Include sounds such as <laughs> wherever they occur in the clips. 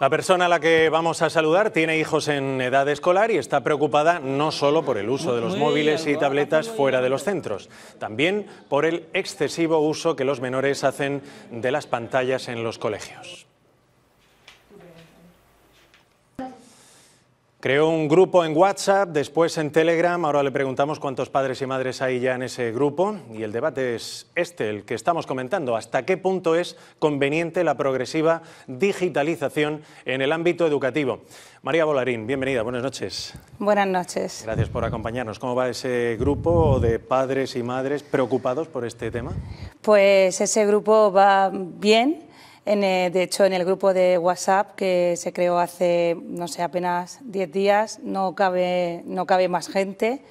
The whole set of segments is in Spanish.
La persona a la que vamos a saludar tiene hijos en edad escolar y está preocupada no solo por el uso de los móviles y tabletas fuera de los centros, también por el excesivo uso que los menores hacen de las pantallas en los colegios. Creó un grupo en WhatsApp, después en Telegram, ahora le preguntamos cuántos padres y madres hay ya en ese grupo y el debate es este, el que estamos comentando, hasta qué punto es conveniente la progresiva digitalización en el ámbito educativo. María Bolarín, bienvenida, buenas noches. Buenas noches. Gracias por acompañarnos. ¿Cómo va ese grupo de padres y madres preocupados por este tema? Pues ese grupo va bien, eh, de hecho, en el grupo de WhatsApp que se creó hace, no sé, apenas 10 días, no cabe, no cabe más gente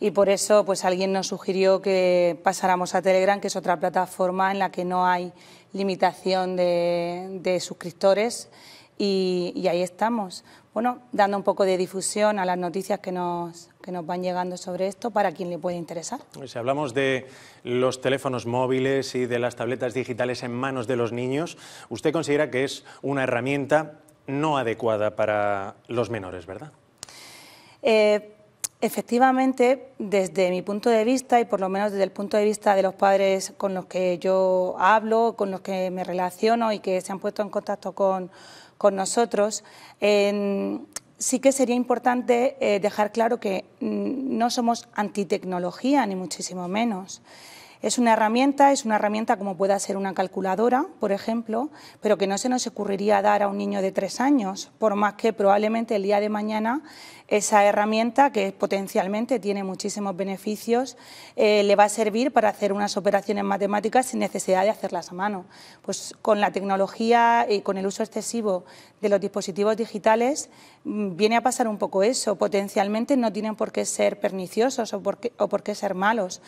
y por eso pues alguien nos sugirió que pasáramos a Telegram, que es otra plataforma en la que no hay limitación de, suscriptores y, y, ahí estamos, bueno, dando un poco de difusión a las noticias que nos que nos van llegando sobre esto para quien le puede interesar. Pues si hablamos de los teléfonos móviles y de las tabletas digitales en manos de los niños, usted considera que es una herramienta no adecuada para los menores, ¿verdad? Eh, efectivamente, desde mi punto de vista y por lo menos desde el punto de vista de los padres con los que yo hablo, con los que me relaciono y que se han puesto en contacto con, nosotros, sí que sería importante eh, dejar claro que mm, no somos antitecnología, ni muchísimo menos. Es una herramienta, es una herramienta como pueda ser una calculadora, por ejemplo, pero que no se nos ocurriría dar a un niño de tres años, por más que probablemente el día de mañana esa herramienta, que potencialmente tiene muchísimos beneficios, eh, le va a servir para hacer unas operaciones matemáticas sin necesidad de hacerlas a mano. Pues con la tecnología y con el uso excesivo de los dispositivos digitales, Mm, viene a pasar un poco eso. Potencialmente no tienen por qué ser perniciosos o por qué, ser malos,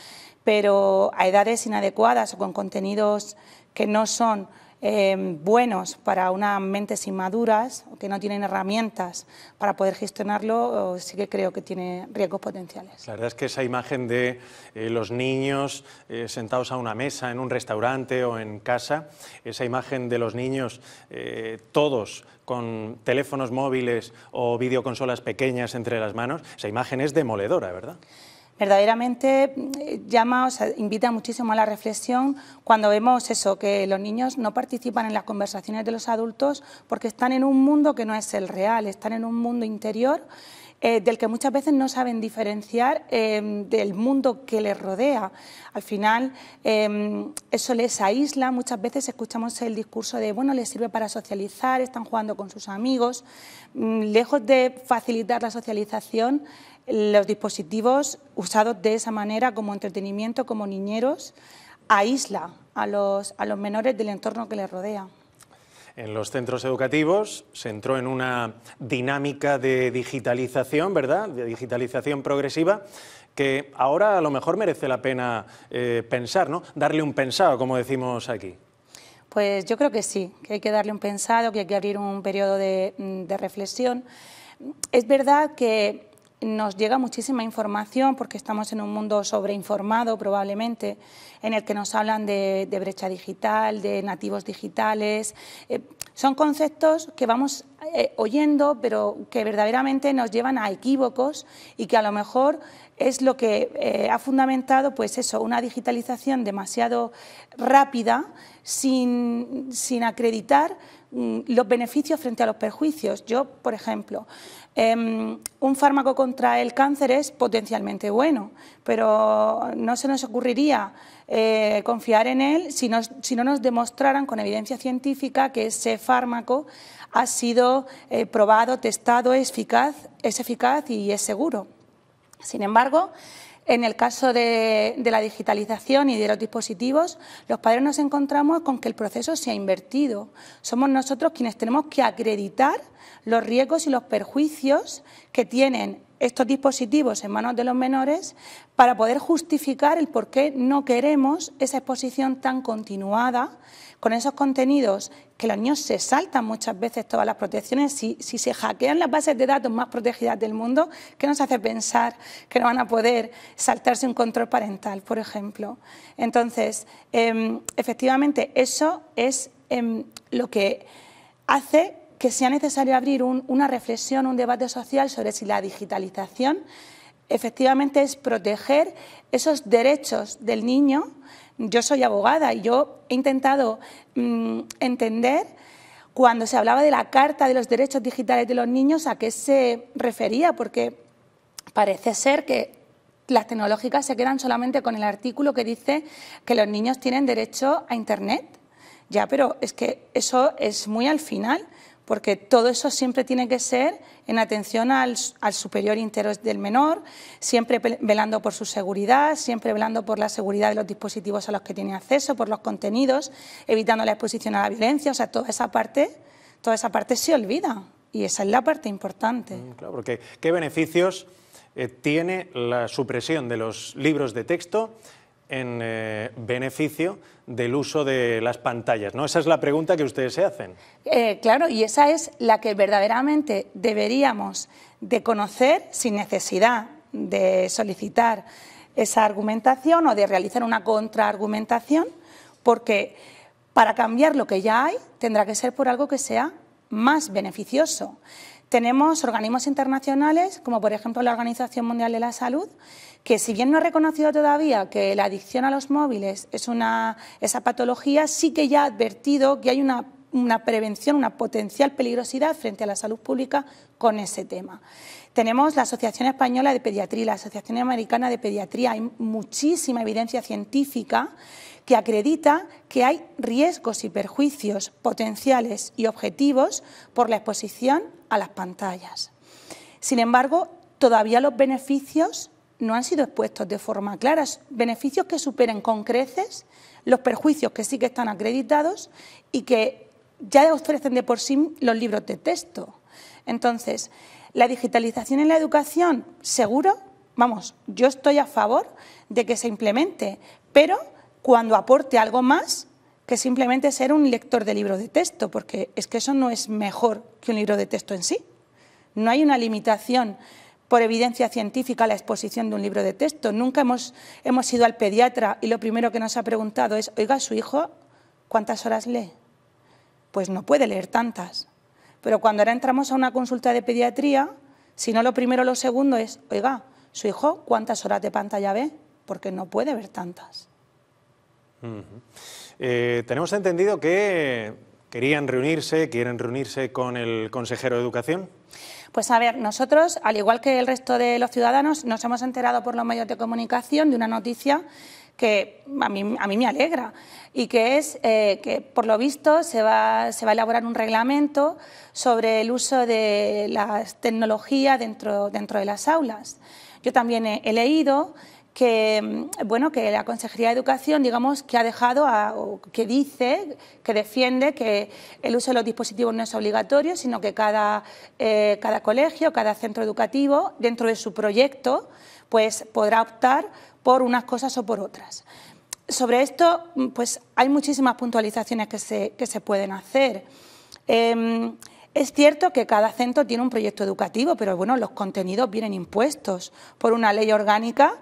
pero a edades inadecuadas o con contenidos que no son Em, buenos para unas mentes inmaduras que no tienen herramientas para poder gestionarlo, sí que creo que tiene riesgos potenciales. La verdad es que esa imagen de eh, los niños eh, sentados a una mesa en un restaurante o en casa, esa imagen de los niños eh, todos con teléfonos móviles o videoconsolas pequeñas entre las manos, esa imagen es demoledora, ¿verdad? verdaderamente mm, llama, o invita muchísimo a la reflexión cuando vemos eso, que los niños no participan en las conversaciones de los adultos porque están en un mundo que no es el real, están en un mundo interior eh, del que muchas veces no saben diferenciar em, del mundo que les rodea. Al final, em, eso les aísla. Muchas veces escuchamos el discurso de, bueno, les sirve para socializar, están jugando con sus amigos. Mm, lejos de facilitar la socialización, los dispositivos usados de esa manera como entretenimiento, como niñeros, aísla a los, a los menores del entorno que les rodea en los centros educativos, se entró en una dinámica de digitalización, ¿verdad? De digitalización progresiva, que ahora a lo mejor merece la pena eh, pensar, ¿no? Darle un pensado, como decimos aquí. Pues yo creo que sí, que hay que darle un pensado, que hay que abrir un periodo de mm, reflexión. Es verdad que nos llega muchísima información porque estamos en un mundo sobreinformado probablemente, en el que nos hablan de, brecha digital, de nativos digitales. Eh, son conceptos que vamos eh, oyendo, pero que verdaderamente nos llevan a equívocos y que a lo mejor es lo que eh, ha fundamentado, pues eso, una digitalización demasiado rápida sin, sin acreditar mm, los beneficios frente a los perjuicios. Yo, por ejemplo, Em, un fármaco contra el cáncer es potencialmente bueno, pero no se nos ocurriría eh, confiar en él si, no nos demostraran con evidencia científica que ese fármaco ha sido eh, probado, testado, es eficaz, es eficaz y es seguro. Sin embargo, en el caso de, la digitalización y de los dispositivos, los padres nos encontramos con que el proceso se ha invertido. Somos nosotros quienes tenemos que acreditar los riesgos y los perjuicios que tienen estos dispositivos en manos de los menores para poder justificar el por qué no queremos esa exposición tan continuada con esos contenidos que los niños se saltan muchas veces todas las protecciones. Si, si se hackean las bases de datos más protegidas del mundo, ¿qué nos hace pensar que no van a poder saltarse un control parental, por ejemplo? Entonces, em, efectivamente, eso es em, lo que hace que sea necesario abrir una reflexión, un debate social sobre si la digitalización efectivamente es proteger esos derechos del niño yo soy abogada y yo he intentado mm, entender cuando se hablaba de la Carta de los Derechos Digitales de los Niños a qué se refería, porque parece ser que las tecnológicas se quedan solamente con el artículo que dice que los niños tienen derecho a Internet. Ya, pero es que eso es muy al final porque todo eso siempre tiene que ser en atención al, superior interés del menor, siempre velando por su seguridad, siempre velando por la seguridad de los dispositivos a los que tiene acceso, por los contenidos, evitando la exposición a la violencia, o sea, toda esa parte, toda esa parte se olvida y esa es la parte importante. Mm, claro, porque ¿qué beneficios eh, tiene la supresión de los libros de texto en eh, beneficio del uso de las pantallas? ¿no? Esa es la pregunta que ustedes se hacen. Eh, claro, y esa es la que verdaderamente deberíamos de conocer sin necesidad de solicitar esa argumentación o de realizar una contraargumentación, porque para cambiar lo que ya hay tendrá que ser por algo que sea más beneficioso. Tenemos organismos internacionales, como por ejemplo la Organización Mundial de la Salud, que si bien no ha reconocido todavía que la adicción a los móviles es una, esa patología, sí que ya ha advertido que hay una, una prevención, una potencial peligrosidad frente a la salud pública con ese tema. Tenemos la Asociación Española de Pediatría, la Asociación Americana de Pediatría, hay muchísima evidencia científica que acredita que hay riesgos y perjuicios potenciales y objetivos por la exposición a las pantallas. Sin embargo, todavía los beneficios no han sido expuestos de forma clara, beneficios que superen con creces los perjuicios que sí que están acreditados y que ya ofrecen de por sí los libros de texto. Entonces, la digitalización en la educación, seguro, vamos, yo estoy a favor de que se implemente, pero cuando aporte algo más que simplemente ser un lector de libro de texto, porque es que eso no es mejor que un libro de texto en sí. No hay una limitación por evidencia científica a la exposición de un libro de texto. Nunca hemos, hemos ido al pediatra y lo primero que nos ha preguntado es, oiga, su hijo, ¿cuántas horas lee? Pues no puede leer tantas. Pero cuando ahora entramos a una consulta de pediatría, si no lo primero, lo segundo es, oiga, su hijo, ¿cuántas horas de pantalla ve? Porque no puede ver tantas. Eh, tenemos entendido que querían reunirse, quieren reunirse con el consejero de Educación. Pues a ver, nosotros, al igual que el resto de los ciudadanos, nos hemos enterado por los medios de comunicación de una noticia que a mí, a mí me alegra y que es eh, que, por lo visto, se va, a elaborar un reglamento sobre el uso de la tecnología dentro, dentro de las aulas. Yo también he leído que, mm, bueno, que la Consejería de Educación, digamos, que ha dejado, a, que dice, que defiende que el uso de los dispositivos no es obligatorio, sino que cada, eh, cada colegio, cada centro educativo, dentro de su proyecto, pues podrá optar por unas cosas o por otras. Sobre esto, mm, pues hay muchísimas puntualizaciones que se, pueden hacer. Em, es cierto que cada centro tiene un proyecto educativo, pero bueno, los contenidos vienen impuestos por una ley orgánica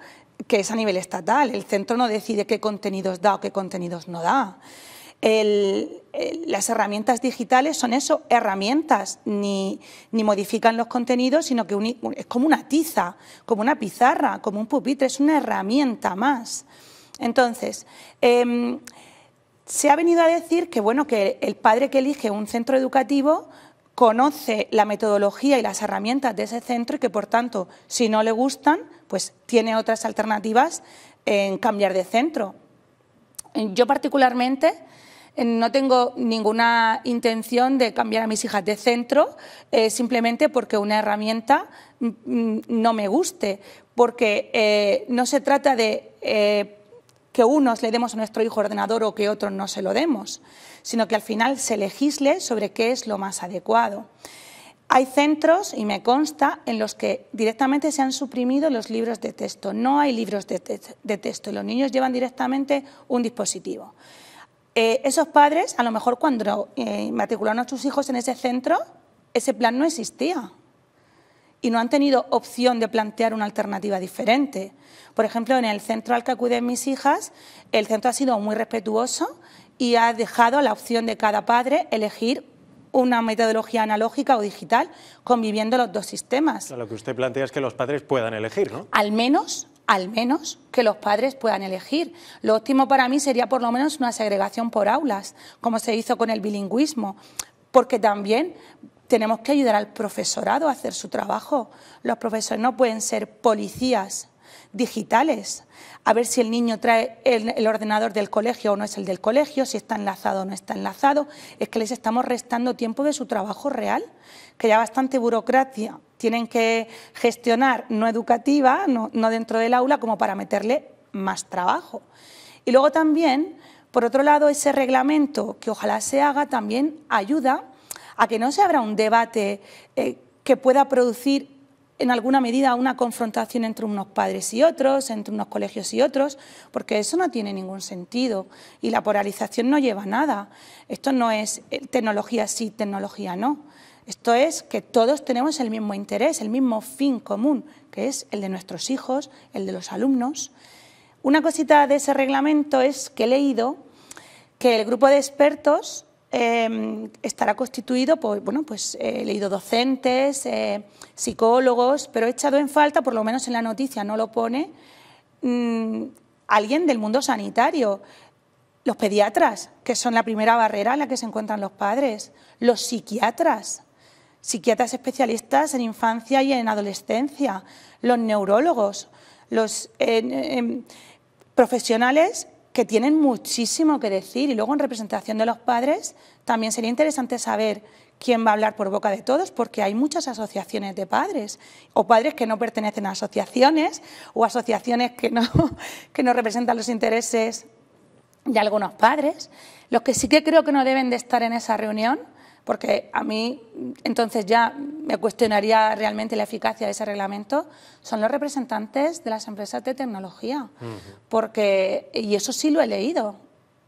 que es a nivel estatal. El centro no decide qué contenidos da o qué contenidos no da. las herramientas digitales son eso, herramientas, ni, modifican los contenidos, sino que es como una tiza, como una pizarra, como un pupitre, es una herramienta más. Entonces, em, se ha venido a decir que, bueno, que el padre que elige un centro educativo conoce la metodología y las herramientas de ese centro y que, por tanto, si no le gustan, pues tiene otras alternativas en cambiar de centro. Yo particularmente eh, no tengo ninguna intención de cambiar a mis hijas de centro eh, simplemente porque una herramienta mm, mm, no me guste, porque eh, no se trata de que unos le demos a nuestro hijo ordenador o que otros no se lo demos sino que al final se legisle sobre qué es lo más adecuado. Hay centros, y me consta, en los que directamente se han suprimido los libros de texto. No hay libros de, texto y texto. Los niños llevan directamente un dispositivo. Eh, esos padres, a lo mejor cuando eh, matricularon a sus hijos en ese centro, ese plan no existía y no han tenido opción de plantear una alternativa diferente. Por ejemplo, en el centro al que acuden mis hijas, el centro ha sido muy respetuoso y ha dejado la opción de cada padre elegir una metodología analógica o digital conviviendo los dos sistemas. Lo que usted plantea es que los padres puedan elegir, ¿no? Al menos, al menos que los padres puedan elegir. Lo óptimo para mí sería por lo menos una segregación por aulas, como se hizo con el bilingüismo, porque también tenemos que ayudar al profesorado a hacer su trabajo. Los profesores no pueden ser policías digitales, a ver si el niño trae el, ordenador del colegio o no es el del colegio, si está enlazado o no está enlazado, es que les estamos restando tiempo de su trabajo real, que ya bastante burocracia tienen que gestionar, no educativa, no, dentro del aula, como para meterle más trabajo. Y luego también, por otro lado, ese reglamento que ojalá se haga también ayuda a que no se abra un debate eh, que pueda producir en alguna medida una confrontación entre unos padres y otros, entre unos colegios y otros, porque eso no tiene ningún sentido y la polarización no lleva a nada. Esto no es eh, tecnología sí, tecnología no. Esto es que todos tenemos el mismo interés, el mismo fin común, que es el de nuestros hijos, el de los alumnos. Una cosita de ese reglamento es que he leído que el grupo de expertos Em, estará constituido por, pues, bueno, pues eh, he leído docentes, eh, psicólogos, pero he echado en falta, por lo menos en la noticia no lo pone, mm, alguien del mundo sanitario, los pediatras, que son la primera barrera en la que se encuentran los padres, los psiquiatras, psiquiatras especialistas en infancia y en adolescencia, los neurólogos, los profesionales que tienen muchísimo que decir y luego en representación de los padres también sería interesante saber quién va a hablar por boca de todos porque hay muchas asociaciones de padres o padres que no pertenecen a asociaciones o asociaciones que no, <laughs> que no representan los intereses de algunos padres. Los que sí que creo que no deben de estar en esa reunión porque a mí entonces ya me cuestionaría realmente la eficacia de ese reglamento, son los representantes de las empresas de tecnología. Porque, y eso sí lo he leído,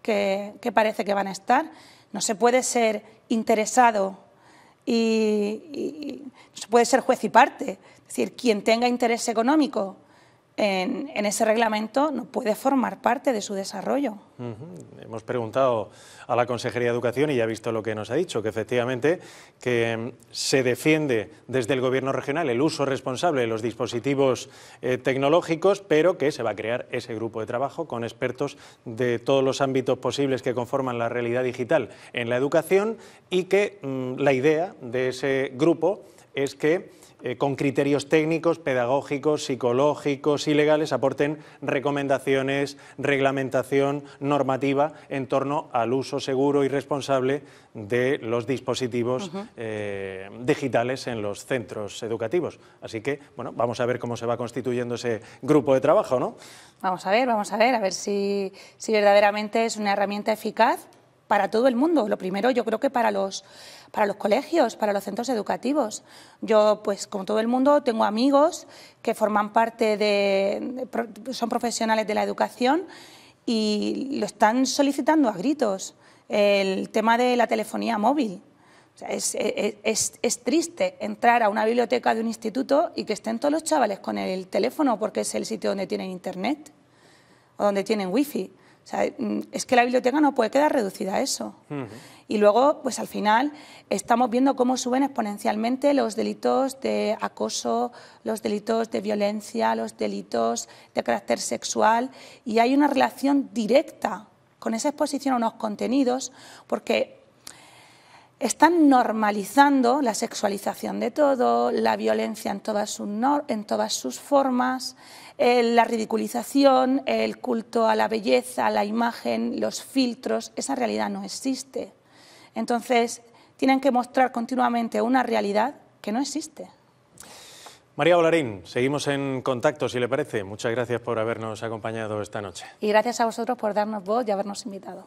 que, parece que van a estar. No se puede ser interesado y no se puede ser juez y parte. Es decir, quien tenga interés económico en, ese reglamento no puede formar parte de su desarrollo. Hemos preguntado a la Consejería de Educación y ya ha visto lo que nos ha dicho, que efectivamente que mm, se defiende desde el Gobierno regional el uso responsable de los dispositivos eh, tecnológicos, pero que se va a crear ese grupo de trabajo con expertos de todos los ámbitos posibles que conforman la realidad digital en la educación y que mm, la idea de ese grupo es que eh, con criterios técnicos, pedagógicos, psicológicos y legales, aporten recomendaciones, reglamentación, normativa en torno al uso seguro y responsable de los dispositivos eh, digitales en los centros educativos. Así que, bueno, vamos a ver cómo se va constituyendo ese grupo de trabajo, ¿no? Vamos a ver, vamos a ver, a ver si verdaderamente es una herramienta eficaz para todo el mundo. Lo primero, yo creo que para los, para los colegios, para los centros educativos. Yo, pues, como todo el mundo, tengo amigos que forman parte de. son profesionales de la educación y lo están solicitando a gritos. El tema de la telefonía móvil. E, e, es, es, triste entrar a una biblioteca de un instituto y que estén todos los chavales con el teléfono porque es el sitio donde tienen internet o donde tienen wifi. O sea, mm, es que la biblioteca no puede quedar reducida a eso. Y luego, pues al final, estamos viendo cómo suben exponencialmente los delitos de acoso, los delitos de violencia, los delitos de carácter sexual, y hay una relación directa con esa exposición a unos contenidos, porque están normalizando la sexualización de todo, la violencia en todas sus, en todas sus formas, eh, la ridiculización, el culto a la belleza, a la imagen, los filtros, esa realidad no existe. Entonces, tienen que mostrar continuamente una realidad que no existe. María Olarín, seguimos en contacto, si le parece. Muchas gracias por habernos acompañado esta noche. Y gracias a vosotros por darnos voz y habernos invitado.